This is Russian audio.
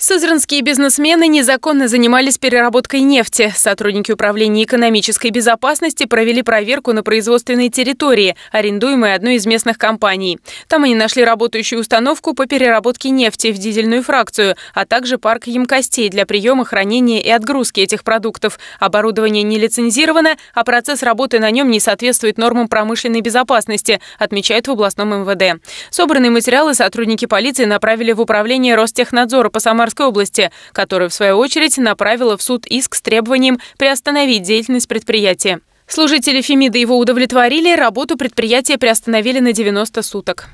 Сызранские бизнесмены незаконно занимались переработкой нефти. Сотрудники Управления экономической безопасности провели проверку на производственной территории, арендуемой одной из местных компаний. Там они нашли работающую установку по переработке нефти в дизельную фракцию, а также парк емкостей для приема, хранения и отгрузки этих продуктов. Оборудование не лицензировано, а процесс работы на нем не соответствует нормам промышленной безопасности, отмечают в областном МВД. Собранные материалы сотрудники полиции направили в Управление Ростехнадзора по Самарской Красноярской области, которая, в свою очередь, направила в суд иск с требованием приостановить деятельность предприятия. Служители Фемида его удовлетворили, работу предприятия приостановили на 90 суток.